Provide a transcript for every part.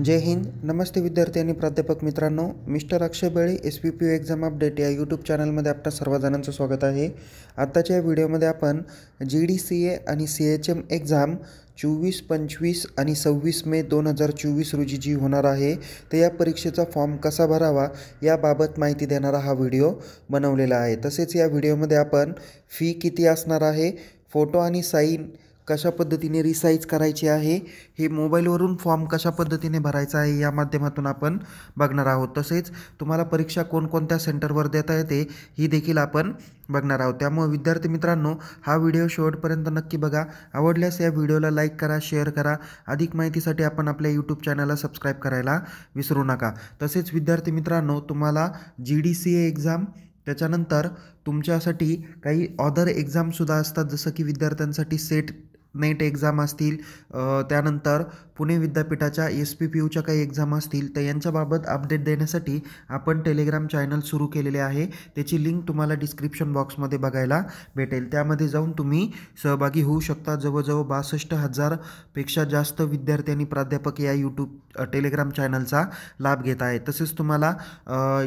जय हिंद नमस्ते विद्यार्थी आणि प्राध्यापक मित्रांनो Mister Akshay Bele S P P U exam update या यूट्यूब चॅनलमध्ये आपल्या सर्वजणांचं स्वागत आहे आत्ताच्या या व्हिडिओमध्ये आपण जी डी सी ए आणि सी एच एम एक्झाम चोवीस पंचवीस आणि सव्वीस मे दोन हजार चोवीस रोजी जी होणार आहे तर या परीक्षेचा फॉर्म कसा भरावा याबाबत माहिती देणारा हा व्हिडिओ बनवलेला आहे तसेच या व्हिडिओमध्ये आपण फी किती असणार आहे फोटो आणि साईन कशा पद्धतीने रिसाईज करायची आहे हे मोबाईलवरून फॉर्म कशा पद्धतीने भरायचा आहे या माध्यमातून आपण बघणार आहोत तसेच तुम्हाला परीक्षा कोणकोणत्या सेंटरवर देता येते ही देखील आपण बघणार आहोत त्यामुळे विद्यार्थी मित्रांनो हा व्हिडिओ शेवटपर्यंत नक्की बघा आवडल्यास या व्हिडिओला लाईक करा शेअर करा अधिक माहितीसाठी आपण आपल्या यूट्यूब चॅनलला सबस्क्राईब करायला विसरू नका तसेच विद्यार्थी मित्रांनो तुम्हाला जी डी सी एक्झाम त्याच्यानंतर तुमच्यासाठी काही ऑदर एक्झामसुद्धा असतात जसं की विद्यार्थ्यांसाठी सेट नेट एक्झाम असतील त्यानंतर पुणे विद्यापीठाच्या एस पी पी यूच्या काही एक्झाम असतील तर यांच्याबाबत अपडेट देण्यासाठी आपण टेलिग्राम चॅनल सुरू केलेले आहे त्याची लिंक तुम्हाला डिस्क्रिप्शन बॉक्समध्ये बघायला भेटेल त्यामध्ये जाऊन तुम्ही सहभागी होऊ शकता जवळजवळ बासष्ट हजारपेक्षा जास्त विद्यार्थ्यांनी प्राध्यापक या यूट्यूब टेलिग्राम चॅनलचा लाभ घेत आहे तसेच तुम्हाला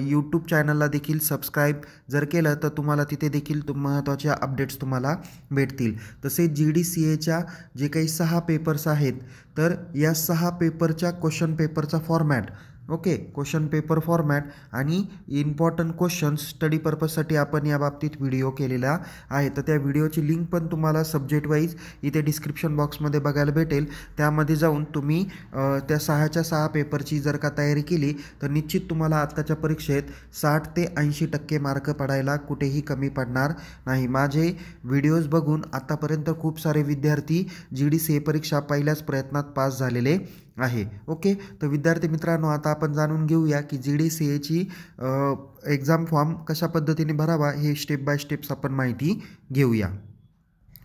यूट्यूब चॅनलला देखील सबस्क्राईब जर केलं तर तुम्हाला तिथे देखील महत्त्वाच्या अपडेट्स तुम्हाला भेटतील तसेच जी डी सी एच्या जे काही सहा पेपर्स आहेत तर या सहा पेपरच्या क्वेश्चन पेपरचा format okay question paper format आणि इम्पॉर्टंट क्वेश्चन्स स्टडी पर्पजसाठी आपण या बाबतीत व्हिडिओ केलेला आहे तर त्या व्हिडिओची लिंक पण तुम्हाला सब्जेक्ट वाईज इथे डिस्क्रिप्शन बॉक्समध्ये बघायला भेटेल त्यामध्ये जाऊन तुम्ही त्या सहाच्या सहा पेपरची जर का तयारी केली तर निश्चित तुम्हाला आत्ताच्या परीक्षेत साठ ते ऐंशी टक्के मार्क पडायला कुठेही कमी पडणार नाही माझे व्हिडिओज बघून आत्तापर्यंत खूप सारे विद्यार्थी जी डी सी ए परीक्षा पहिल्याच प्रयत्नात पास झालेले आहे ओके तर विद्यार्थी मित्रांनो आता आपण जाणून घेऊया की जी डी सी एची एक्झाम फॉर्म कशा पद्धतीने भरावा हे स्टेप बाय स्टेप्स आपण माहिती घेऊया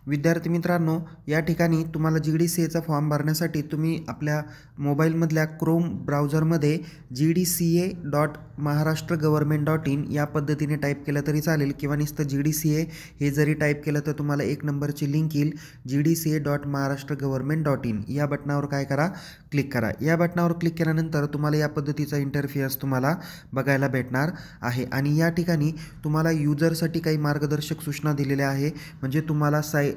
विद्यार्थी मित्रांनो या ठिकाणी तुम्हाला जी डी सी एचा फॉर्म भरण्यासाठी तुम्ही आपल्या मोबाईलमधल्या क्रोम ब्राउझरमध्ये G D C A dot Maharashtra government dot in या पद्धतीने टाईप केलं तरी चालेल किंवा नुसतं जी डी सी ए हे जरी टाईप केलं तर तुम्हाला एक नंबरची लिंक येईल G D C A dot Maharashtra government dot in या बटनावर काय करा क्लिक करा या बटनावर क्लिक केल्यानंतर तुम्हाला या पद्धतीचा इंटरफिअन्स तुम्हाला बघायला भेटणार आहे आणि या ठिकाणी तुम्हाला युजरसाठी काही मार्गदर्शक सूचना दिलेल्या आहे म्हणजे तुम्हाला साय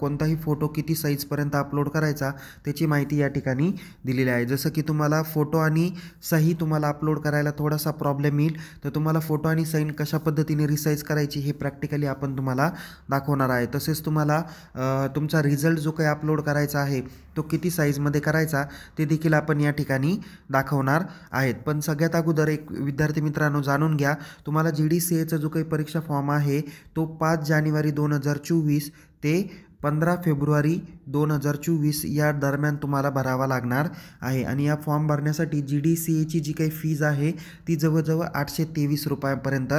कोणताही फोटो किती साईजपर्यंत अपलोड करायचा त्याची माहिती या ठिकाणी दिलेली आहे जसं की तुम्हाला फोटो आणि सही तुम्हाला अपलोड करायला थोडासा प्रॉब्लेम येईल तर तुम्हाला फोटो आणि सईन कशा पद्धतीने रिसाईज करायची हे प्रॅक्टिकली आपण तुम्हाला दाखवणार आहे तसेच तुम्हाला तुमचा रिझल्ट जो काही अपलोड करायचा आहे तो किती साईजमध्ये करायचा ते देखील आपण या ठिकाणी दाखवणार आहेत पण सगळ्यात अगोदर एक विद्यार्थी मित्रांनो जाणून घ्या तुम्हाला जी डी सी एचा जो काही परीक्षा फॉर्म आहे तो पाच जानेवारी दोन हजार चोवीस they पंधरा फेब्रुवारी दोन हजार चोवीस या दरम्यान तुम्हाला भरावा लागणार आहे आणि या फॉर्म भरण्यासाठी जी डी सी एची जी काही फीज आहे ती जवळजवळ आठशे तेवीस रुपयापर्यंत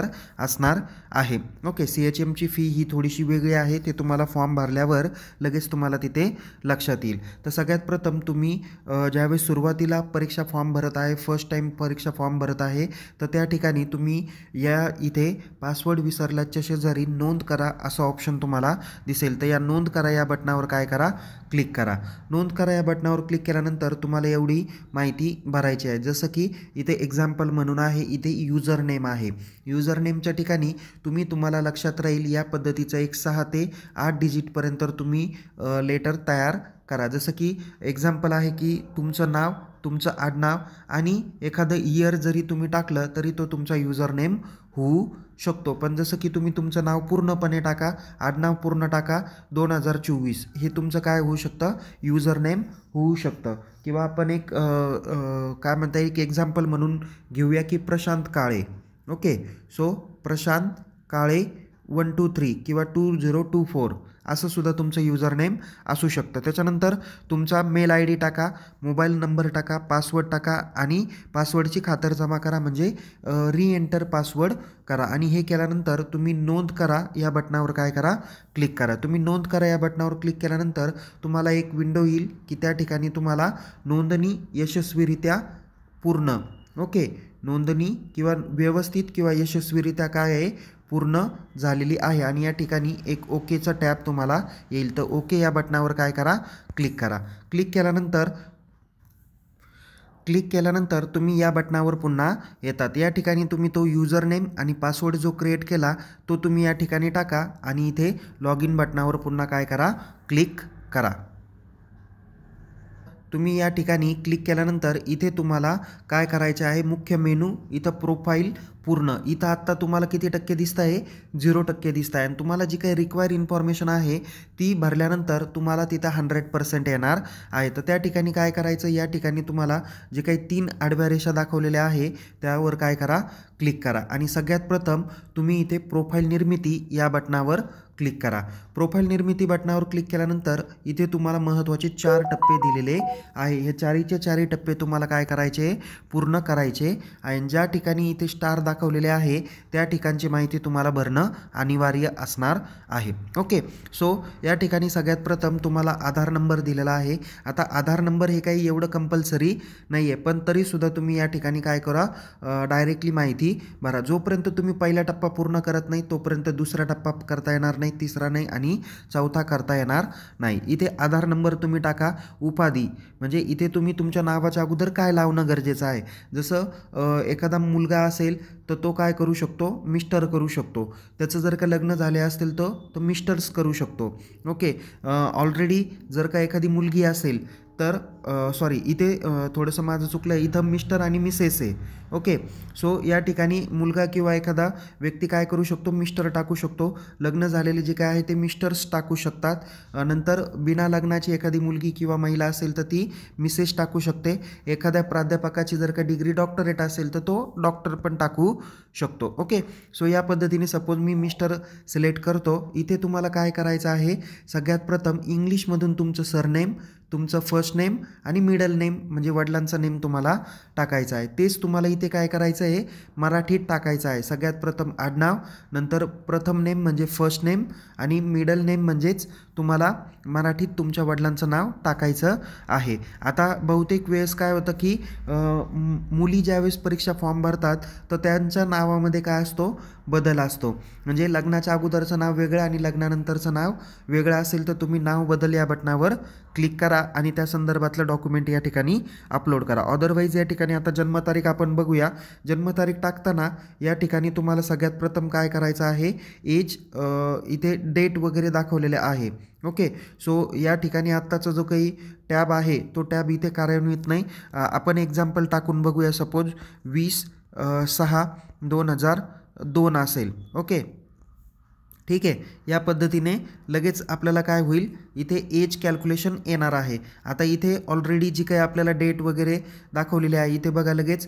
असणार आहे ओके सी एच एमची फी ही थोडीशी वेगळी आहे ते तुम्हाला फॉर्म भरल्यावर लगेच तुम्हाला तिथे लक्षात येईल तर सगळ्यात प्रथम तुम्ही ज्यावेळेस सुरुवातीला परीक्षा फॉर्म भरत आहे फर्स्ट टाईम परीक्षा फॉर्म भरत आहे तर त्या ठिकाणी तुम्ही या इथे पासवर्ड विसरल्याच्या शेजारी नोंद करा असा ऑप्शन तुम्हाला दिसेल तर या नोंद नोंद करा या बटनावर काय करा क्लिक करा नोंद करा या बटनावर क्लिक केल्यानंतर तुम्हाला एवढी माहिती भरायची आहे जसं की इथे एक्झाम्पल म्हणून आहे इथे युजर नेम आहे युजर नेमच्या ठिकाणी तुम्ही तुम्हाला लक्षात राहील या पद्धतीचं एक सहा ते आठ डिजिटपर्यंत तुम्ही लेटर तयार करा जसं की एक्झाम्पल आहे की तुमचं नाव तुमचं आडनाव आणि एखादं इयर जरी तुम्ही टाकलं तरी तो तुमचा युजर नेम होऊ शकतो पण जसं की तुम्ही तुमचं नाव पूर्णपणे टाका आडनाव पूर्ण टाका दोन हजार चोवीस हे तुमचं काय होऊ शकतं युजर नेम होऊ शकतं किंवा आपण एक काय म्हणता एक एक्झाम्पल म्हणून घेऊया की Prashant Kale okay so Prashant Kale one two three किंवा टू झिरो टू फोर असं सुद्धा तुमचं युजर नेम असू शकतं त्याच्यानंतर तुमचा मेल आय डी टाका मोबाईल नंबर टाका पासवर्ड टाका आणि पासवर्डची खातर जमा करा म्हणजे री एंटर पासवर्ड करा आणि हे केल्यानंतर तुम्ही नोंद करा या बटनावर काय करा क्लिक करा तुम्ही नोंद करा या बटनावर क्लिक केल्यानंतर तुम्हाला एक विंडो येईल की त्या ठिकाणी तुम्हाला नोंदणी यशस्वीरित्या पूर्ण ओके नोंदणी किंवा व्यवस्थित किंवा यशस्वीरित्या काय आहे पूर्ण झालेली आहे आणि या ठिकाणी एक ओकेचा टॅब तुम्हाला येईल तर ओके या बटनावर काय करा क्लिक करा क्लिक केल्यानंतर क्लिक केल्यानंतर तुम्ही या बटनावर पुन्हा येतात या ठिकाणी तुम्ही तो युजर नेम आणि पासवर्ड जो क्रिएट केला तो तुम्ही या ठिकाणी टाका आणि इथे लॉग इन बटनावर पुन्हा काय करा क्लिक करा तुम्ही या ठिकाणी क्लिक केल्यानंतर इथे तुम्हाला काय करायचे आहे मुख्य मेनू इथं प्रोफाईल पूर्ण इथं आत्ता तुम्हाला किती टक्के दिसत आहे झिरो टक्के दिसत आहे आणि तुम्हाला जी काही रिक्वायर इन्फॉर्मेशन आहे ती भरल्यानंतर तुम्हाला तिथं हंड्रेड पर्सेंट येणार आहे तर त्या ठिकाणी काय करायचं या ठिकाणी तुम्हाला जे काही तीन आडव्या रेषा दाखवलेल्या आहे त्यावर काय करा क्लिक करा आणि सगळ्यात प्रथम तुम्ही इथे प्रोफाईल निर्मिती या बटनावर क्लिक करा प्रोफाईल निर्मिती बटणावर क्लिक केल्यानंतर इथे तुम्हाला महत्त्वाचे चार टप्पे दिलेले आहे हे चारीचे चारही टप्पे तुम्हाला काय करायचे पूर्ण करायचे आणि ज्या ठिकाणी इथे स्टार दाखवलेले आहे त्या ठिकाणची माहिती तुम्हाला भरणं अनिवार्य असणार आहे ओके सो या ठिकाणी सगळ्यात प्रथम तुम्हाला आधार नंबर दिलेला आहे आता आधार नंबर हे काही एवढं कंपल्सरी नाही आहे पण तरीसुद्धा तुम्ही या ठिकाणी काय करा डायरेक्टली माहिती भरा जोपर्यंत तुम्ही पहिला टप्पा पूर्ण करत नाही तोपर्यंत दुसरा टप्पा करता येणार नाही तिसरा नाही आणि चौथा करता येणार नाही इथे आधार नंबर तुम्ही टाका उपाधी म्हणजे इथे तुम्ही तुमच्या नावाच्या अगोदर काय लावणं गरजेचं आहे जसं एखादा मुलगा असेल तर तो काय करू शकतो मिस्टर करू शकतो त्याचं जर का लग्न झाले असतील तर तो मिस्टर्स करू शकतो ओके ऑलरेडी जर का एखादी मुलगी असेल तर सॉरी इथे थोडंसं माझं चुकलं आहे इथं मिस्टर आणि मिसेस आहे ओके सो या ठिकाणी मुलगा किंवा एखादा व्यक्ती काय करू शकतो मिस्टर टाकू शकतो लग्न झालेले जे काय आहे ते मिस्टर्स टाकू शकतात नंतर बिना लग्नाची एखादी मुलगी किंवा महिला असेल तर ती मिसेस टाकू शकते एखाद्या प्राध्यापकाची जर का डिग्री डॉक्टरेट असेल तर तो डॉक्टर पण टाकू शकतो ओके सो या पद्धतीने सपोज मी मिस्टर सिलेक्ट करतो इथे तुम्हाला काय करायचं आहे सगळ्यात प्रथम इंग्लिशमधून तुमचं सरनेम तुमचं फर्स्ट नेम आणि मिडल नेम म्हणजे वडिलांचा नेम तुम्हाला टाकायचा आहे तेच तुम्हाला इथे काय करायचं आहे मराठीत टाकायचं आहे सगळ्यात प्रथम आडनाव नंतर प्रथम नेम म्हणजे फर्स्ट नेम आणि मिडल नेम म्हणजेच तुम्हाला मराठीत तुमच्या वडिलांचं नाव टाकायचं आहे आता बहुतेक वेळेस काय होतं की मुली ज्यावेळेस परीक्षा फॉर्म भरतात तर त्यांच्या नावामध्ये काय असतो बदल असतो म्हणजे लग्नाच्या अगोदरचं नाव वेगळं आणि लग्नानंतरचं नाव वेगळं असेल तर तुम्ही नाव बदल या बटनावर क्लिक करा आणि त्या संदर्भातलं डॉक्युमेंट या ठिकाणी अपलोड करा अदरवाईज या ठिकाणी आता जन्मतारीख आपण बघूया जन्मतारीख टाकताना या ठिकाणी तुम्हाला सगळ्यात प्रथम काय करायचं आहे एज इथे डेट वगैरे दाखवलेले आहे ओके सो या ठिकाणी आत्ताचा जो काही टॅब आहे तो टॅब इथे कार्यान्वित नाही आपण एक्झाम्पल टाकून बघूया सपोज वीस सहा दोन हजार दोन असेल ओके ठीक आहे या पद्धतीने लगेच आपल्याला काय होईल इथे एज कॅल्क्युलेशन येणार आहे आता इथे ऑलरेडी जी काही आपल्याला डेट वगैरे दाखवलेली आहे इथे बघा लगेच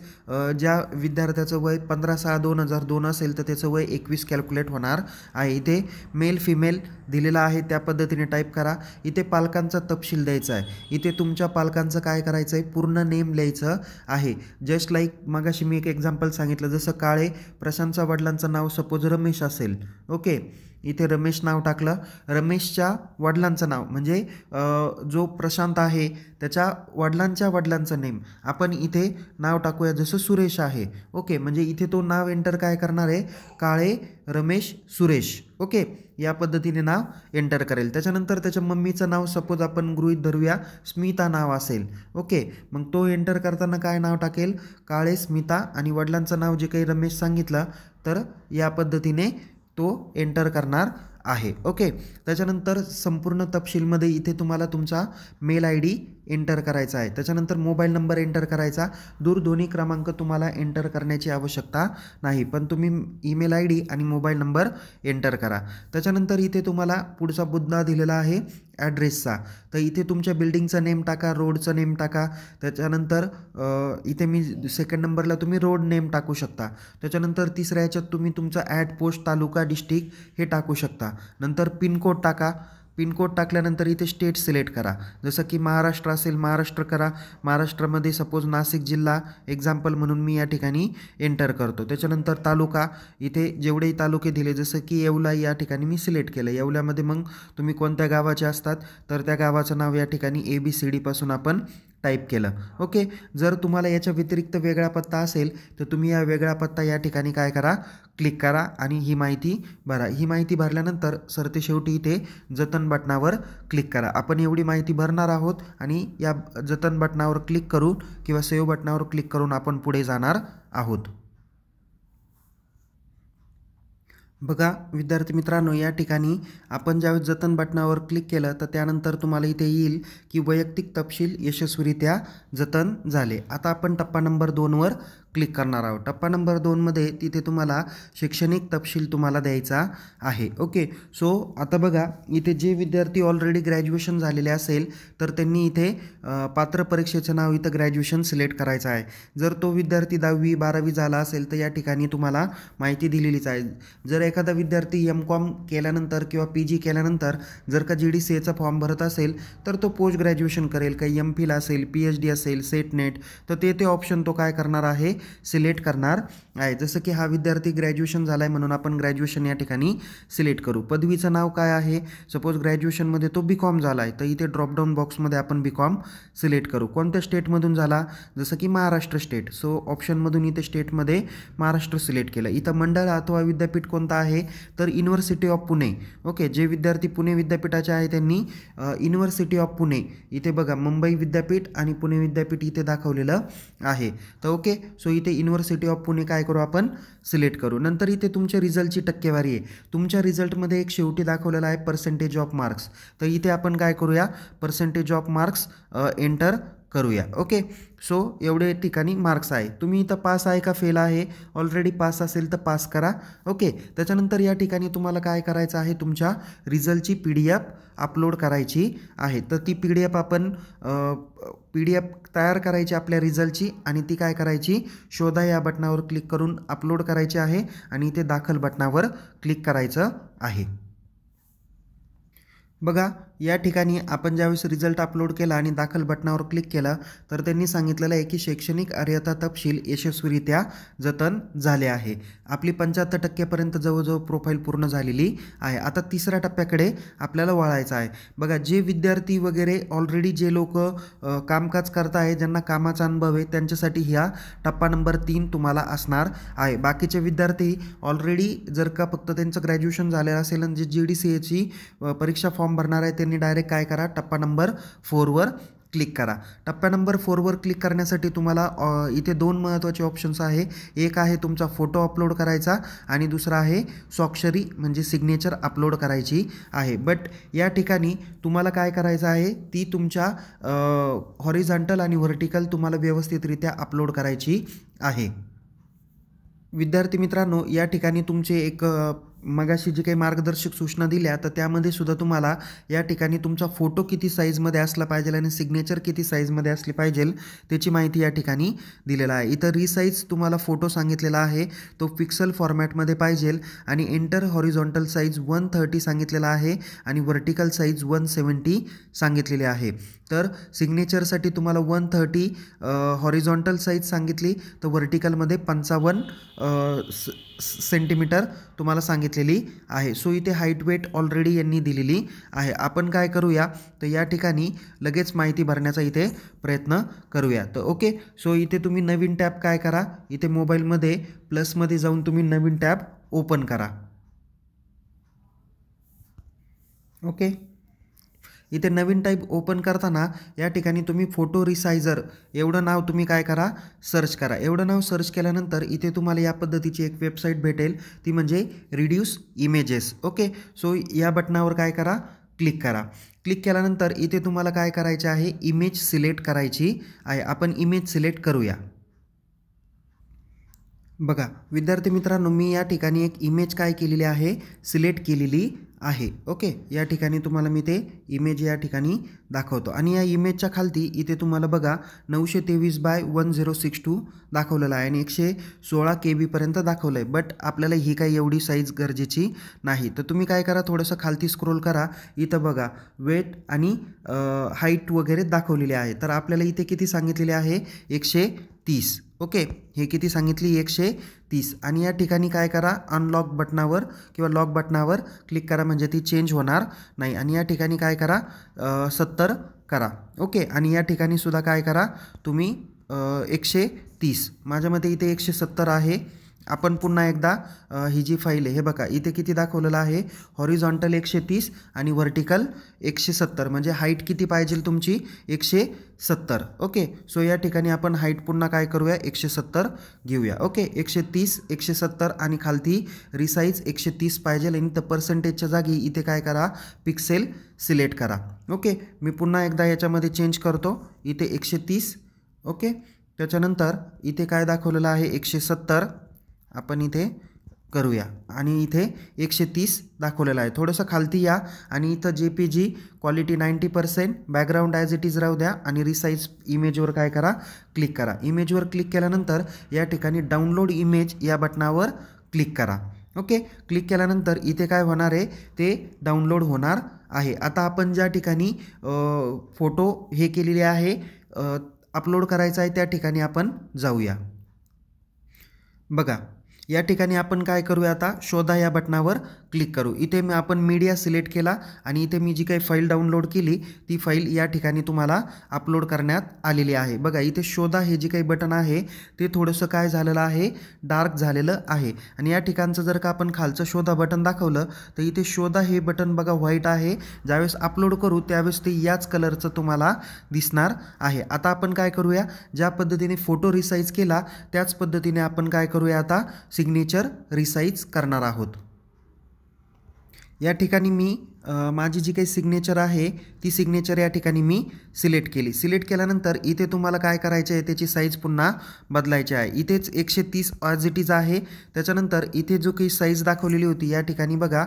ज्या विद्यार्थ्याचं वय पंधरा सहा दोन हजार दोन असेल तर त्याचं वय एकवीस कॅल्क्युलेट होणार आहे इथे मेल फिमेल दिलेला आहे त्या पद्धतीने टाईप करा इथे पालकांचा तपशील द्यायचा आहे इथे तुमच्या पालकांचं काय करायचं आहे पूर्ण नेम लिहायचं आहे जस्ट लाईक मगाशी मी एक एक्झाम्पल सांगितलं जसं काळे प्रशांतचा वडिलांचं नाव सपोज रमेश असेल ओके इथे रमेश नाव टाकलं रमेशच्या वडिलांचं नाव म्हणजे जो प्रशांत आहे त्याच्या वडिलांच्या वडिलांचं नेम आपण इथे नाव टाकूया जसं सुरेश आहे ओके म्हणजे इथे तो नाव एंटर काय करणार आहे काळे रमेश सुरेश ओके या पद्धतीने नाव एंटर करेल त्याच्यानंतर त्याच्या मम्मीचं नाव सपोज आपण गृहित धरूया स्मिता नाव असेल ओके मग तो एंटर करताना काय नाव टाकेल काळे स्मिता आणि वडिलांचं नाव जे काही रमेश सांगितलं तर या पद्धतीने तो एंटर करणार आहे ओके त्याच्यानंतर संपूर्ण तपशीलमध्ये इथे तुम्हाला तुमचा मेल आय डी एंटर करायचा आहे त्याच्यानंतर मोबाईल नंबर एंटर करायचा दूरध्वनी क्रमांक तुम्हाला एंटर करण्याची आवश्यकता नाही पण तुम्ही ईमेल आय डी आणि मोबाईल नंबर एंटर करा त्याच्यानंतर इथे तुम्हाला पुढचा मुद्दा दिलेला आहे ॲड्रेसचा तर इथे तुमच्या बिल्डिंगचा नेम टाका रोडचं नेम टाका त्याच्यानंतर इथे मी सेकंड नंबरला तुम्ही रोड नेम टाकू शकता त्याच्यानंतर तिसऱ्या याच्यात तुम्ही तुमचा ॲट पोस्ट तालुका डिस्ट्रिक्ट हे टाकू शकता नंतर पिनकोड टाका पिनकोड टाकल्यानंतर इथे स्टेट सिलेक्ट करा जसं की महाराष्ट्र असेल महाराष्ट्र करा महाराष्ट्रामध्ये सपोज नाशिक जिल्हा एक्झाम्पल म्हणून मी या ठिकाणी एंटर करतो त्याच्यानंतर तालुका इथे जेवढेही तालुके दिले जसं की येवला या ठिकाणी मी सिलेक्ट केलं येवल्यामध्ये मग तुम्ही कोणत्या गावाचे असतात तर त्या गावाचं नाव या ठिकाणी ए बी सी डीपासून आपण टाईप केलं ओके जर तुम्हाला याच्या व्यतिरिक्त वेगळा पत्ता असेल तर तुम्ही या वेगळा पत्ता या ठिकाणी काय करा क्लिक करा आणि ही माहिती भरा ही माहिती भरल्यानंतर ते शेवटी इथे जतन बटनावर क्लिक करा आपण एवढी माहिती भरणार आहोत आणि या जतन बटनावर क्लिक करून किंवा सेव बटनावर क्लिक करून आपण पुढे जाणार आहोत बघा विद्यार्थी मित्रांनो या ठिकाणी आपण ज्यावेळेस जतन बटनावर क्लिक केलं तर त्यानंतर तुम्हाला इथे येईल की वैयक्तिक तपशील यशस्वीरित्या जतन झाले आता आपण टप्पा नंबर दोनवर क्लिक करणार आहोत टप्पा नंबर दोनमध्ये तिथे तुम्हाला शैक्षणिक तपशील तुम्हाला द्यायचा आहे ओके सो आता बघा इथे जे विद्यार्थी ऑलरेडी ग्रॅज्युएशन झालेले असेल तर त्यांनी इथे पात्र परीक्षेचं नाव इथं ग्रॅज्युएशन सिलेक्ट करायचं आहे जर तो विद्यार्थी दहावी बारावी झाला असेल तर या ठिकाणी तुम्हाला माहिती दिलेलीच आहे जर एखादा विद्यार्थी एम कॉम केल्यानंतर किंवा पी जी केल्यानंतर जर का जी डी सी एचा फॉर्म भरत असेल तर तो पोस्ट ग्रॅज्युएशन करेल काही एम फिल असेल पी एच डी असेल सेट नेट तर ते ते ऑप्शन तो काय करणार आहे सिलेक्ट करणार आहे जसं की हा विद्यार्थी ग्रॅज्युएशन झाला आहे म्हणून आपण ग्रॅज्युएशन या ठिकाणी सिलेक्ट करू पदवीचं नाव काय आहे सपोज ग्रॅज्युएशनमध्ये तो बी कॉम झाला आहे तर इथे ड्रॉपडाऊन बॉक्समध्ये आपण बी कॉम सिलेक्ट करू कोणत्या स्टेटमधून झाला जसं की महाराष्ट्र स्टेट सो ऑप्शनमधून इथे स्टेटमध्ये महाराष्ट्र सिलेक्ट केलं इथं मंडळ अथवा विद्यापीठ कोणता आहे तर युनिव्हर्सिटी ऑफ पुणे ओके जे विद्यार्थी पुणे विद्यापीठाचे आहे त्यांनी युनिव्हर्सिटी ऑफ पुणे इथे बघा मुंबई विद्यापीठ आणि पुणे विद्यापीठ इथे दाखवलेलं आहे तर ओके सो सो इथे युनिव्हर्सिटी ऑफ पुणे काय करू आपण सिलेक्ट करू नंतर इथे तुमच्या रिझल्टची टक्केवारी आहे तुमच्या रिझल्टमध्ये एक शेवटी दाखवलेला आहे पर्सेंटेज ऑफ मार्क्स तर इथे आपण काय करूया पर्सेंटेज ऑफ मार्क्स एंटर करूया ओके सो एवढे ठिकाणी मार्क्स आहे तुम्ही इथं पास आहे का फेल आहे ऑलरेडी पास असेल तर पास करा ओके त्याच्यानंतर या ठिकाणी तुम्हाला काय करायचं आहे तुमच्या रिझल्टची पी डी एफ अपलोड करायची आहे तर ती पी डी एफ आपण पी डी एफ तयार करायची आपल्या रिझल्टची आणि ती काय करायची शोधा या बटनावर क्लिक करून अपलोड करायची आहे आणि इथे दाखल बटनावर क्लिक करायचं आहे बघा या ठिकाणी आपण ज्यावेळेस रिझल्ट अपलोड केला आणि दाखल बटनावर क्लिक केलं तर त्यांनी सांगितलेलं आहे की शैक्षणिक अर्हता तपशील यशस्वीरित्या जतन झाले आहे आपली पंच्याहत्तर टक्क्यापर्यंत जवळजवळ प्रोफाईल पूर्ण झालेली आहे आता तिसऱ्या टप्प्याकडे आपल्याला वळायचं आहे बघा जे विद्यार्थी वगैरे ऑलरेडी जे लोक कामकाज करत आहे ज्यांना कामाचा अनुभव आहे त्यांच्यासाठी ह्या टप्पा नंबर तीन तुम्हाला असणार आहे बाकीचे विद्यार्थी ऑलरेडी जर का फक्त त्यांचं ग्रॅज्युएशन झालेलं असेल आणि जे जी डी सी एची परीक्षा फॉर्म भरणार आहे त्यांनी डायरेक्ट काय करा टप्पा नंबर फोरवर क्लिक करा टप्प्या नंबर फोरवर क्लिक करण्यासाठी तुम्हाला इथे दोन महत्त्वाचे ऑप्शन्स आहे एक आहे तुमचा फोटो अपलोड करायचा आणि दुसरा आहे स्वाक्षरी म्हणजे सिग्नेचर अपलोड करायची आहे बट या ठिकाणी तुम्हाला काय करायचं आहे ती तुमच्या हॉरिझॉन्टल आणि व्हर्टिकल तुम्हाला व्यवस्थितरित्या अपलोड करायची आहे विद्यार्थी मित्रांनो या ठिकाणी तुमचे एक मगाशी जी काही मार्गदर्शक सूचना दिल्या तर त्यामध्ये सुद्धा तुम्हाला या ठिकाणी तुमचा फोटो किती साईजमध्ये असला पाहिजे आणि सिग्नेचर किती साईजमध्ये असली पाहिजे त्याची माहिती या ठिकाणी दिलेला आहे इथं रिसाईज तुम्हाला फोटो सांगितलेला आहे तो पिक्सल फॉर्मॅटमध्ये पाहिजे आणि enter horizontal size one thirty सांगितलेला आहे आणि व्हर्टिकल साईज वन सेवन्टी सांगितलेली आहे तर सिग्नेचरसाठी तुम्हाला वन थर्टी हॉरिझॉन्टल साईज सांगितली तर व्हर्टिकलमध्ये पंचावन्न सेंटीमीटर तुम्हाला सांगितलेली आहे सो इथे हाईट वेट ऑलरेडी यांनी दिलेली आहे आपण काय करूया तर या ठिकाणी लगेच माहिती भरण्याचा इथे प्रयत्न करूया तर ओके सो इथे तुम्ही नवीन टॅब काय करा इथे मोबाईलमध्ये प्लसमध्ये जाऊन तुम्ही नवीन टॅब ओपन करा ओके इथे नवीन टाईप ओपन करताना या ठिकाणी तुम्ही फोटो रिसायझर एवढं नाव तुम्ही काय करा सर्च करा एवढं नाव सर्च केल्यानंतर इथे तुम्हाला या पद्धतीची एक वेबसाईट भेटेल ती म्हणजे रिड्यूस इमेजेस ओके सो या बटनावर काय करा क्लिक करा क्लिक केल्यानंतर इथे तुम्हाला काय करायचे आहे इमेज सिलेक्ट करायची आहे आपण इमेज सिलेक्ट करूया बघा विद्यार्थी मित्रांनो मी या ठिकाणी एक इमेज काय केलेली आहे सिलेक्ट केलेली आहे ओके या ठिकाणी तुम्हाला मी ते इमेज या ठिकाणी दाखवतो आणि या इमेजच्या खालती इथे तुम्हाला बघा नऊशे तेवीस by one zero six two दाखवलेला आहे आणि एकशे सोळा के बीपर्यंत दाखवलं आहे बट आपल्याला ही काही एवढी साईज गरजेची नाही तर तुम्ही काय करा थोडंसं खालती स्क्रोल करा इथं बघा वेट आणि हाईट वगैरे दाखवलेली आहे तर आपल्याला इथे किती सांगितलेले आहे एकशे तीस ओके हे किती सांगितली एकशे तीस आणि या ठिकाणी काय करा अनलॉक बटनावर किंवा लॉक बटनावर क्लिक करा म्हणजे ती चेंज होणार नाही आणि या ठिकाणी काय करा सत्तर करा ओके आणि या ठिकाणी सुद्धा काय करा तुम्ही एकशे तीस माझ्या मते इथे एकशे सत्तर आहे आपण पुन्हा एकदा ही जी फाईल आहे हे बघा इथे किती दाखवलेलं आहे हॉरिझॉन्टल एकशे तीस आणि व्हर्टिकल एकशे सत्तर म्हणजे हाईट किती पाहिजे तुमची एकशे सत्तर ओके सो या ठिकाणी आपण हाईट पुन्हा काय करूया एकशे सत्तर घेऊया ओके एकशे तीस एकशे सत्तर आणि खालती रिसाईज एकशे तीस पाहिजे आणि तर पर्सेंटेजच्या जागी इथे काय करा पिक्सेल सिलेक्ट करा ओके मी पुन्हा एकदा याच्यामध्ये चेंज करतो इथे एकशे तीस ओके त्याच्यानंतर इथे काय दाखवलेलं आहे एकशे सत्तर आपण इथे करूया आणि इथे एकशे तीस दाखवलेलं आहे थोडंसं खालती या आणि इथं J P G quality ninety percent background as it is राहू द्या आणि रिसाईज इमेजवर काय करा क्लिक करा इमेजवर क्लिक केल्यानंतर या ठिकाणी डाउनलोड इमेज या बटनावर क्लिक करा ओके क्लिक केल्यानंतर इथे काय होणार आहे ते डाउनलोड होणार आहे आता आपण ज्या ठिकाणी फोटो हे केलेले आहे अपलोड करायचा आहे त्या ठिकाणी आपण जाऊया बघा या ठिकाणी आपण काय करूया आता शोधा या बटनावर क्लिक करू इथे मी आपण मीडिया सिलेक्ट केला आणि इथे मी जी काही फाईल डाउनलोड केली ती फाईल या ठिकाणी तुम्हाला अपलोड करण्यात आलेली आहे बघा इथे शोधा हे जे काही बटन आहे ते थोडंसं काय झालेलं आहे डार्क झालेलं आहे आणि या ठिकाणचं जर का आपण खालचं शोधा बटन दाखवलं तर इथे शोधा हे बटन बघा व्हाईट आहे ज्यावेळेस अपलोड करू त्यावेळेस ते याच कलरचं तुम्हाला दिसणार आहे आता आपण काय करूया ज्या पद्धतीने फोटो रिसाईज केला त्याच पद्धतीने आपण काय करूया आता सिग्नेचर रिसाईज करणार आहोत या ठिकाणी मी माझी जी काही सिग्नेचर आहे ती सिग्नेचर या ठिकाणी मी सिलेक्ट केली सिलेक्ट केल्यानंतर इथे तुम्हाला काय करायचे आहे त्याची साईज पुन्हा बदलायची आहे इथेच एकशे तीस ऑज इट इज आहे त्याच्यानंतर इथे जो काही साईज दाखवलेली होती या ठिकाणी बघा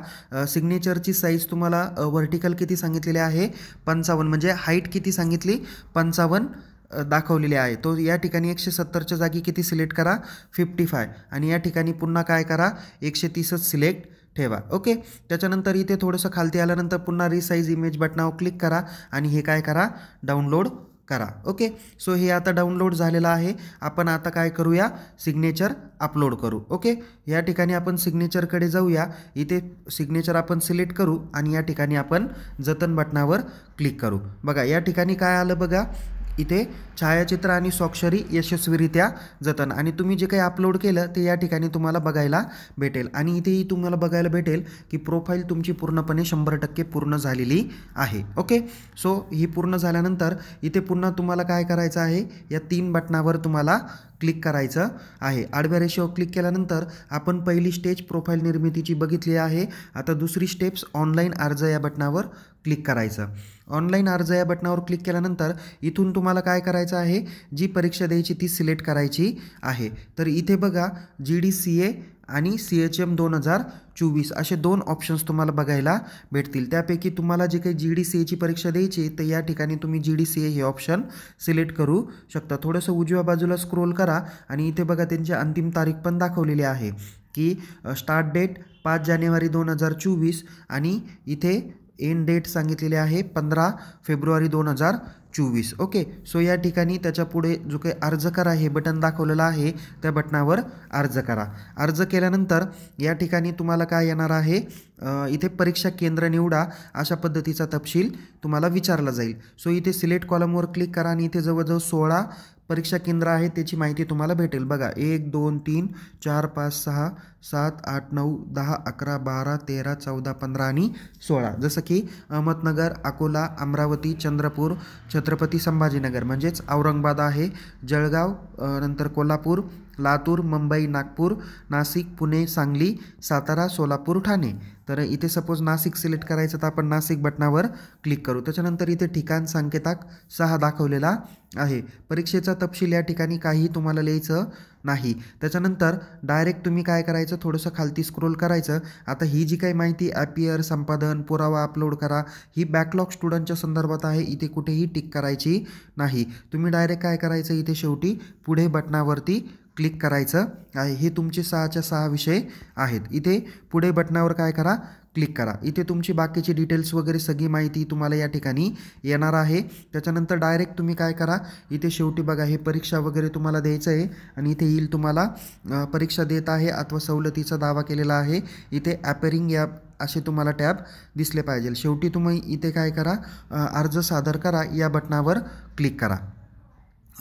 सिग्नेचरची साईज तुम्हाला व्हर्टिकल किती सांगितलेली आहे पंचावन्न म्हणजे हाईट किती सांगितली पंचावन्न दाखवलेले आहे तो या ठिकाणी एकशे सत्तरच्या जागी किती सिलेक्ट करा फिफ्टी फाय आणि या ठिकाणी पुन्हा काय करा एकशे तीसच सिलेक्ट ठेवा ओके त्याच्यानंतर इथे थोडंसं खालती आल्यानंतर पुन्हा रिसाईज इमेज बटनावर क्लिक करा आणि हे काय करा डाउनलोड करा ओके सो हे आता डाउनलोड झालेलं आहे आपण आता काय करूया सिग्नेचर अपलोड करू ओके या ठिकाणी आपण सिग्नेचरकडे जाऊया इथे सिग्नेचर आपण सिलेक्ट करू आणि या ठिकाणी आपण जतन बटनावर क्लिक करू बघा या ठिकाणी काय आलं बघा इथे छायाचित्र आणि स्वाक्षरी यशस्वीरित्या जतन आणि तुम्ही जे काही अपलोड केलं ते या ठिकाणी तुम्हाला बघायला भेटेल आणि इथेही तुम्हाला बघायला भेटेल की प्रोफाईल तुमची पूर्णपणे शंभर टक्के पूर्ण झालेली आहे ओके सो ही पूर्ण झाल्यानंतर इथे पुन्हा तुम्हाला काय करायचं आहे या तीन बटनावर तुम्हाला क्लिक करायचं आहे आडव्या रेषेवर क्लिक केल्यानंतर आपण पहिली स्टेज प्रोफाईल निर्मितीची बघितली आहे आता दुसरी स्टेप्स ऑनलाईन अर्ज या बटनावर क्लिक करायचं ऑनलाईन अर्ज या बटनावर क्लिक केल्यानंतर इथून तुम्हाला काय करायचं आहे जी परीक्षा द्यायची ती सिलेक्ट करायची आहे तर इथे बघा जी डी सी ए आणि सी एच एम दोन हजार चोवीस असे दोन ऑप्शन्स तुम्हाला बघायला भेटतील त्यापैकी तुम्हाला जे काही जी डी सी एची परीक्षा द्यायची तर या ठिकाणी तुम्ही जी डी सी ए हे ऑप्शन सिलेक्ट करू शकता थोडंसं उजव्या बाजूला स्क्रोल करा आणि इथे बघा त्यांची अंतिम तारीख पण दाखवलेली आहे की स्टार्ट डेट पाच जानेवारी दोन हजार चोवीस आणि इथे एंड डेट सांगितलेली आहे पंधरा फेब्रुवारी दोन हजार चोवीस ओके सो या ठिकाणी त्याच्यापुढे जो काही अर्ज करा हे बटन दाखवलेलं आहे त्या बटनावर अर्ज करा अर्ज केल्यानंतर या ठिकाणी तुम्हाला काय येणार आहे इथे परीक्षा केंद्र निवडा अशा पद्धतीचा तपशील तुम्हाला विचारला जाईल सो इथे सिलेक्ट कॉलमवर क्लिक करा आणि इथे जवळजवळ सोळा परीक्षा केंद्र आहे त्याची माहिती तुम्हाला भेटेल बघा एक दोन तीन चार पाच सहा सात आठ नऊ दहा अकरा बारा तेरा चौदा पंधरा आणि सोळा जसं की अहमदनगर अकोला अमरावती चंद्रपूर छत्रपती संभाजीनगर म्हणजेच औरंगाबाद आहे जळगाव नंतर कोल्हापूर लातूर मुंबई नागपूर नाशिक पुणे सांगली सातारा सोलापूर ठाणे तर इथे सपोज नाशिक सिलेक्ट करायचं तर आपण नाशिक बटनावर क्लिक करू त्याच्यानंतर इथे ठिकाण संकेताक सहा दाखवलेला आहे परीक्षेचा तपशील या ठिकाणी काही तुम्हाला लिहायचं नाही त्याच्यानंतर डायरेक्ट तुम्ही काय करायचं थोडंसं खालती स्क्रोल करायचं आता ही जी काही माहिती ॲपियर संपादन पुरावा अपलोड करा ही बॅकलॉग स्टुडंटच्या संदर्भात आहे इथे कुठेही टिक करायची नाही तुम्ही डायरेक्ट काय करायचं इथे शेवटी पुढे बटनावरती क्लिक करायचं आहे हे तुमचे सहाच्या सहा विषय आहेत इथे पुढे बटनावर काय करा क्लिक करा इथे तुमची बाकीची डिटेल्स वगैरे सगळी माहिती तुम्हाला या ठिकाणी येणार आहे त्याच्यानंतर डायरेक्ट तुम्ही काय करा इथे शेवटी बघा हे परीक्षा वगैरे तुम्हाला द्यायचं आहे आणि इथे येईल तुम्हाला परीक्षा देत आहे अथवा सवलतीचा दावा केलेला आहे इथे ॲपेरिंग या असे तुम्हाला टॅब दिसले पाहिजे शेवटी तुम्ही इथे काय करा अर्ज सादर करा या बटनावर क्लिक करा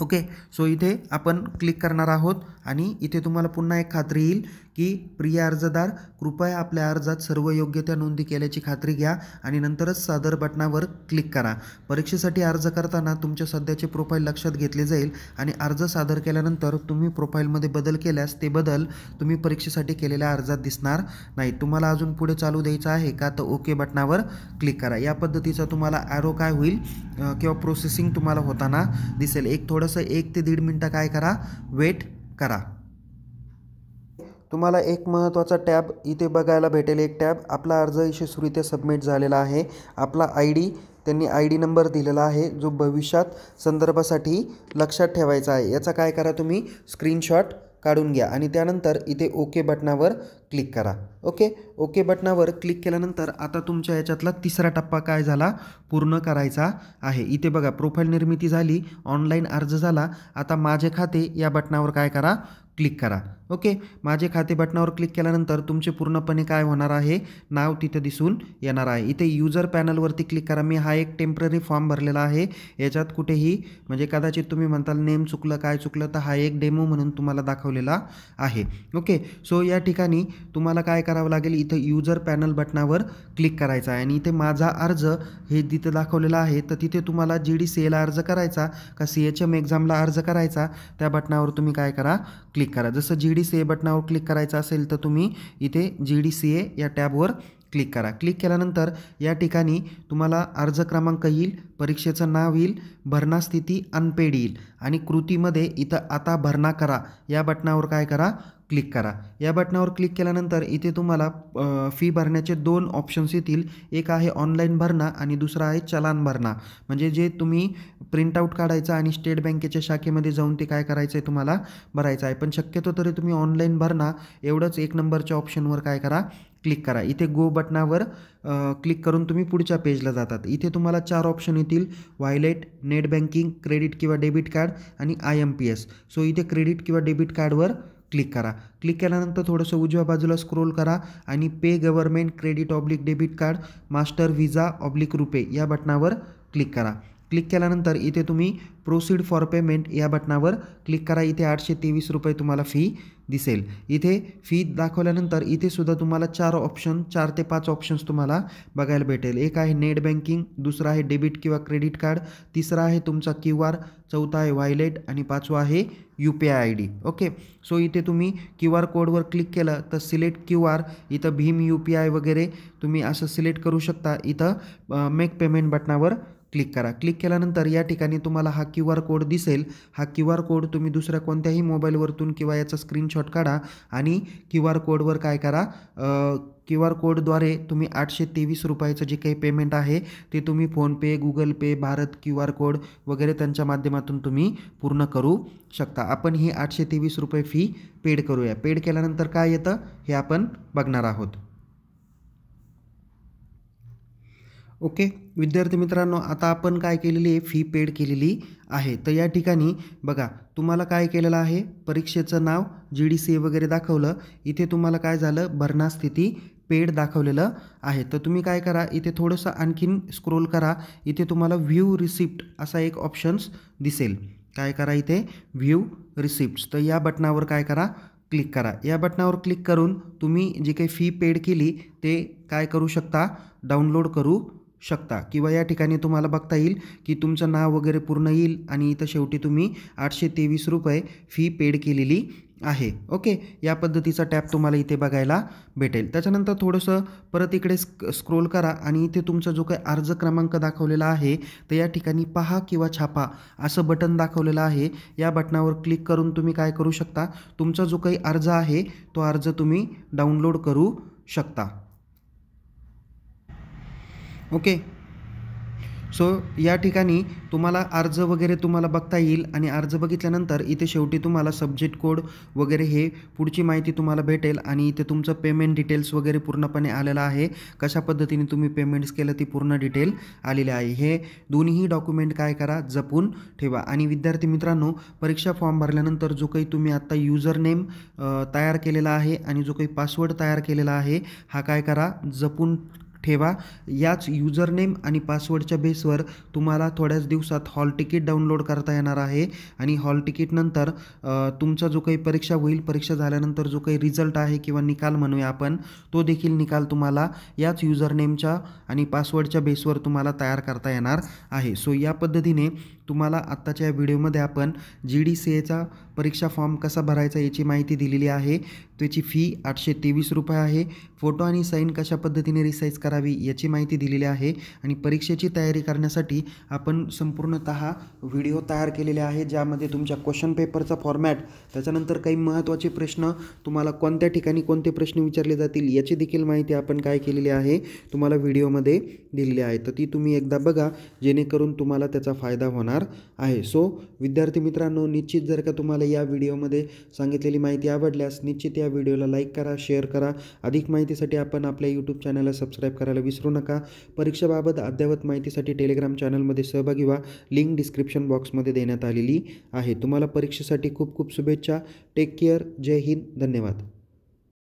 ओके सो इथे आपण क्लिक करणार आहोत आणि इथे तुम्हाला पुन्हा एक खात्री येईल की प्रिय अर्जदार कृपया आपल्या अर्जात सर्व योग्य त्या नोंदी केल्याची खात्री घ्या आणि नंतरच सादर बटणावर क्लिक करा परीक्षेसाठी अर्ज करताना तुमच्या सध्याचे प्रोफाईल लक्षात घेतले जाईल आणि अर्ज सादर केल्यानंतर तुम्ही प्रोफाईलमध्ये बदल केल्यास ते बदल तुम्ही परीक्षेसाठी केलेल्या अर्जात दिसणार नाही तुम्हाला अजून पुढे चालू द्यायचं आहे का तर ओके बटणावर क्लिक करा या पद्धतीचा तुम्हाला ॲरो काय होईल किंवा प्रोसेसिंग तुम्हाला होताना दिसेल एक थोडंसं एक ते दीड मिनटं काय करा वेट करा तुम्हाला एक महत्त्वाचा टॅब इथे बघायला भेटेल एक टॅब आपला अर्ज यशस्वीरित्या सबमिट झालेला आहे आपला आय डी त्यांनी आय डी नंबर दिलेला आहे जो भविष्यात संदर्भासाठी लक्षात ठेवायचा आहे याचा काय करा तुम्ही स्क्रीनशॉट काढून घ्या आणि त्यानंतर इथे ओके बटनावर क्लिक करा ओके ओके बटनावर क्लिक केल्यानंतर आता तुमच्या ह्याच्यातला तिसरा टप्पा काय झाला पूर्ण करायचा आहे इथे बघा प्रोफाईल निर्मिती झाली ऑनलाईन अर्ज झाला आता माझे खाते या बटनावर काय करा क्लिक करा ओके माझे खाते बटनावर क्लिक केल्यानंतर तुमचे पूर्णपणे काय होणार आहे नाव तिथं दिसून येणार आहे इथे युजर पॅनलवरती क्लिक करा मी हा एक टेम्पररी फॉर्म भरलेला आहे याच्यात कुठेही म्हणजे कदाचित तुम्ही म्हणताल नेम चुकलं काय चुकलं तर हा एक डेमो म्हणून तुम्हाला दाखवलेला आहे ओके सो या ठिकाणी तुम्हाला काय करावं लागेल इथं युजर पॅनल बटनावर क्लिक करायचा आहे आणि इथे माझा अर्ज हे तिथं दाखवलेला आहे तर तिथे तुम्हाला जी डी सी एला अर्ज करायचा का सी एच एम एक्झामला अर्ज करायचा त्या बटनावर तुम्ही काय करा क्लिक क्लिक करा जसं जी डी सी ए बटनावर क्लिक करायचं असेल तर तुम्ही इथे जी डी सी ए या टॅबवर क्लिक करा क्लिक केल्यानंतर या ठिकाणी तुम्हाला अर्ज क्रमांक येईल परीक्षेचं नाव येईल भरणा स्थिती अनपेड येईल आणि कृतीमध्ये इथं आता भरणा करा या बटनावर काय करा क्लिक करा या बटनावर क्लिक केल्यानंतर इथे तुम्हाला फी भरण्याचे दोन ऑप्शन्स येतील एक आहे ऑनलाईन भरणा आणि दुसरा आहे चलान भरणा म्हणजे जे तुम्ही प्रिंटआउट काढायचा आणि स्टेट बँकेच्या शाखेमध्ये जाऊन ते काय करायचं आहे तुम्हाला भरायचं आहे पण शक्यतो तरी तुम्ही ऑनलाईन भरणा एवढंच एक नंबरच्या ऑप्शनवर काय करा क्लिक करा इथे गो बटनावर क्लिक करून तुम्ही पुढच्या पेजला जातात इथे तुम्हाला चार ऑप्शन येतील वायलेट नेट बँकिंग क्रेडिट किंवा डेबिट कार्ड आणि I M P S so इथे क्रेडिट किंवा डेबिट कार्डवर क्लिक करा क्लिक केल्यानंतर थोडंसं उजव्या बाजूला स्क्रोल करा आणि pay government credit oblique debit card Master Visa oblique RuPay या बटनावर क्लिक करा क्लिक केल्यानंतर इथे तुम्ही प्रोसीड फॉर पेमेंट या बटनावर क्लिक करा इथे आठशे तेवीस रुपये तुम्हाला फी दिसेल इथे फी दाखवल्यानंतर इथे सुद्धा तुम्हाला चार ऑप्शन चार ते पाच ऑप्शन्स तुम्हाला बघायला भेटेल एक आहे नेट बँकिंग दुसरं आहे डेबिट किंवा क्रेडिट कार्ड तिसरा आहे तुमचा क्यू आर चौथा आहे वायलेट आणि पाचवा आहे U P I I D okay so इथे तुम्ही क्यू आर कोडवर क्लिक केलं तर सिलेक्ट क्यू आर इथं भीम यू पी आय वगैरे तुम्ही असं सिलेक्ट करू शकता इथं मेक पेमेंट बटनावर क्लिक करा क्लिक केल्यानंतर या ठिकाणी तुम्हाला हा क्यू आर कोड दिसेल हा क्यू आर कोड तुम्ही दुसऱ्या कोणत्याही मोबाईलवरतून किंवा याचा स्क्रीनशॉट काढा आणि क्यू आर कोडवर काय करा क्यू आर कोडद्वारे तुम्ही आठशे तेवीस रुपयाचं जे काही पेमेंट आहे ते तुम्ही PhonePe Google Pay Bharat Q R code वगैरे त्यांच्या माध्यमातून तुम्ही पूर्ण करू शकता आपण ही आठशे तेवीस रुपये फी पेड करूया पेड केल्यानंतर काय येतं हे आपण बघणार आहोत ओके विद्यार्थी मित्रांनो आता आपण काय केलेली आहे फी पेड केलेली आहे तर या ठिकाणी बघा तुम्हाला काय केलेलं आहे परीक्षेचं नाव जी डी सी वगैरे दाखवलं इथे तुम्हाला काय झालं भरणा स्थिती पेड दाखवलेलं आहे तर तुम्ही काय करा इथे थोडंसं आणखीन स्क्रोल करा इथे तुम्हाला व्ह्यू रिसिप्ट असा एक ऑप्शन्स दिसेल काय करा इथे व्ह्यू रिसिप्ट्स तर या बटनावर काय करा क्लिक करा या बटनावर क्लिक करून तुम्ही जी काही फी पेड केली ते काय करू शकता डाउनलोड करू शकता किंवा या ठिकाणी तुम्हाला बघता येईल की तुमचं नाव वगैरे पूर्ण येईल आणि इथं शेवटी तुम्ही आठशे तेवीस रुपये फी पेड केलेली आहे ओके या पद्धतीचा टॅप तुम्हाला इथे बघायला भेटेल त्याच्यानंतर थोडंसं परत इकडे स्क स्क्रोल करा आणि इथे तुमचा जो काही अर्ज क्रमांक दाखवलेला आहे तर या ठिकाणी पहा किंवा छापा असं बटन दाखवलेलं आहे या बटनावर क्लिक करून तुम्ही काय करू शकता तुमचा जो काही अर्ज आहे तो अर्ज तुम्ही डाउनलोड करू शकता ओके सो या ठिकाणी तुम्हाला अर्ज वगैरे तुम्हाला बघता येईल आणि अर्ज बघितल्यानंतर इथे शेवटी तुम्हाला सब्जेक्ट कोड वगैरे हे पुढची माहिती तुम्हाला भेटेल आणि इथे तुमचं पेमेंट डिटेल्स वगैरे पूर्णपणे आलेलं आहे कशा पद्धतीने तुम्ही पेमेंट्स केलं ती पूर्ण डिटेल आलेली आहे हे दोन्ही डॉक्युमेंट काय करा जपून ठेवा आणि विद्यार्थी मित्रांनो परीक्षा फॉर्म भरल्यानंतर जो काही तुम्ही आत्ता युजर नेम तयार केलेला आहे आणि जो काही पासवर्ड तयार केलेला आहे हा काय करा जपून ठेवा याच युजरनेम आणि पासवर्डच्या बेसवर तुम्हाला थोड्याच दिवसात हॉल तिकीट डाउनलोड करता येणार आहे आणि हॉल तिकीटनंतर तुमचा जो काही परीक्षा होईल परीक्षा झाल्यानंतर जो काही रिझल्ट आहे किंवा निकाल म्हणूया आपण तो देखील निकाल तुम्हाला याच युजरनेमच्या आणि पासवर्डच्या बेसवर तुम्हाला तयार करता येणार आहे सो या पद्धतीने तुम्हाला आत्ताच्या या व्हिडिओमध्ये आपण जी डी सी एचा परीक्षा फॉर्म कसा भरायचा याची माहिती दिलेली आहे त्याची फी आठशे तेवीस रुपये आहे फोटो आणि साईन कशा पद्धतीने रिसाईज करावी याची माहिती दिलेली आहे आणि परीक्षेची तयारी करण्यासाठी आपण संपूर्णत व्हिडिओ तयार केलेले आहे ज्यामध्ये तुमच्या क्वेश्चन पेपरचा फॉर्मॅट त्याच्यानंतर काही महत्त्वाचे प्रश्न तुम्हाला कोणत्या ठिकाणी कोणते प्रश्न विचारले जातील याची देखील माहिती आपण काय केलेली आहे तुम्हाला व्हिडिओमध्ये दिलेली आहे तर ती तुम्ही एकदा बघा जेणेकरून तुम्हाला त्याचा फायदा होणार आहे सो विद्यार्थी मित्रांनो निश्चित जर का तुम्हाला तुम्हाला या व्हिडिओमध्ये सांगितलेली माहिती आवडल्यास निश्चित या व्हिडिओला लाईक करा शेअर करा अधिक माहितीसाठी आपण आपल्या यूट्यूब चॅनलला सबस्क्राईब करायला विसरू नका परीक्षेबाबत अद्ययावत माहितीसाठी टेलिग्राम चॅनलमध्ये सहभागी व्हा लिंक डिस्क्रिप्शन बॉक्समध्ये देण्यात आलेली आहे तुम्हाला परीक्षेसाठी खूप खूप शुभेच्छा टेक केअर जय हिंद धन्यवाद